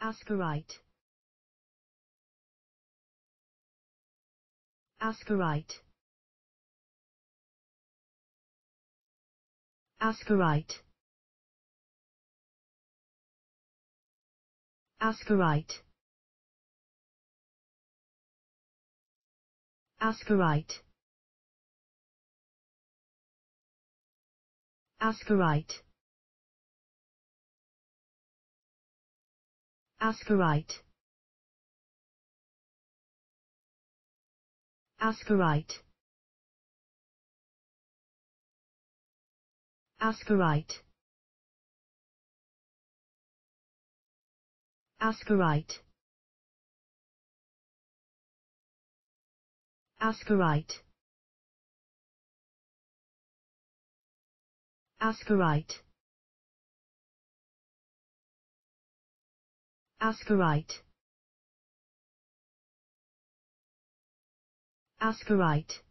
Ascarite. Ascarite. Ascarite. Ascarite. Ascarite. Ascarite. Askerite. Askerite. Askerite. Askerite. Askerite. Askerite. Askerite. Askerite.